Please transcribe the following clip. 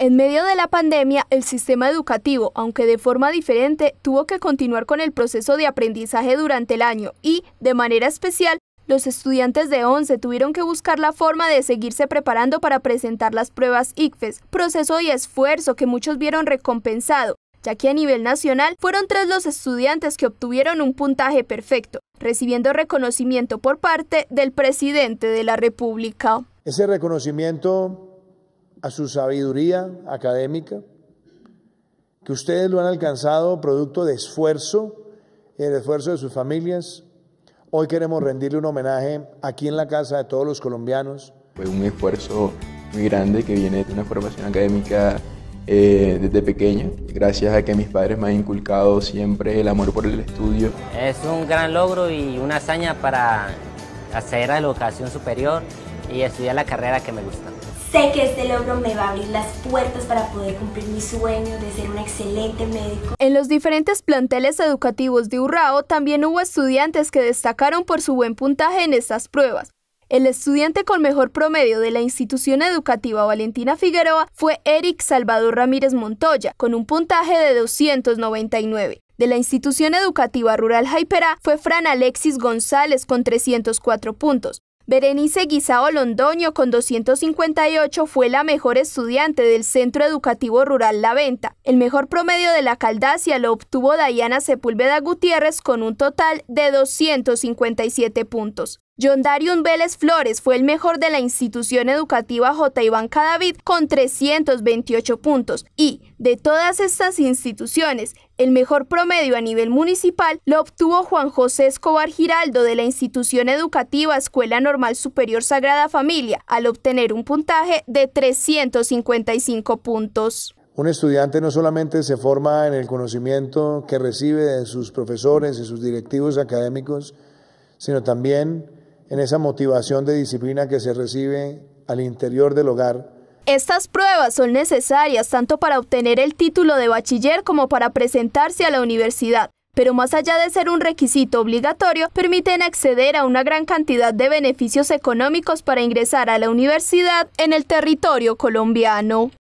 En medio de la pandemia, el sistema educativo, aunque de forma diferente, tuvo que continuar con el proceso de aprendizaje durante el año y, de manera especial, los estudiantes de 11 tuvieron que buscar la forma de seguirse preparando para presentar las pruebas ICFES, proceso y esfuerzo que muchos vieron recompensado, ya que a nivel nacional fueron tres los estudiantes que obtuvieron un puntaje perfecto, recibiendo reconocimiento por parte del presidente de la República. Ese reconocimiento a su sabiduría académica, que ustedes lo han alcanzado producto de esfuerzo el esfuerzo de sus familias. Hoy queremos rendirle un homenaje aquí en la casa de todos los colombianos. Fue un esfuerzo muy grande que viene de una formación académica eh, desde pequeño, gracias a que mis padres me han inculcado siempre el amor por el estudio. Es un gran logro y una hazaña para acceder a la educación superior y estudiar la carrera que me gusta. Sé que este logro me va a abrir las puertas para poder cumplir mi sueño de ser un excelente médico. En los diferentes planteles educativos de Urrao también hubo estudiantes que destacaron por su buen puntaje en estas pruebas. El estudiante con mejor promedio de la institución educativa Valentina Figueroa fue Eric Salvador Ramírez Montoya, con un puntaje de 299. De la institución educativa rural Jaiperá fue Fran Alexis González con 304 puntos. Berenice Guisao Londoño con 258 fue la mejor estudiante del Centro Educativo Rural La Venta. El mejor promedio de la Caldacia lo obtuvo Dayana Sepúlveda Gutiérrez con un total de 257 puntos. John Darion Vélez Flores fue el mejor de la institución educativa J. Iván Cadavid con 328 puntos y, de todas estas instituciones, el mejor promedio a nivel municipal lo obtuvo Juan José Escobar Giraldo de la institución educativa Escuela Normal Superior Sagrada Familia al obtener un puntaje de 355 puntos. Un estudiante no solamente se forma en el conocimiento que recibe de sus profesores y sus directivos académicos, sino también en esa motivación de disciplina que se recibe al interior del hogar. Estas pruebas son necesarias tanto para obtener el título de bachiller como para presentarse a la universidad, pero más allá de ser un requisito obligatorio, permiten acceder a una gran cantidad de beneficios económicos para ingresar a la universidad en el territorio colombiano.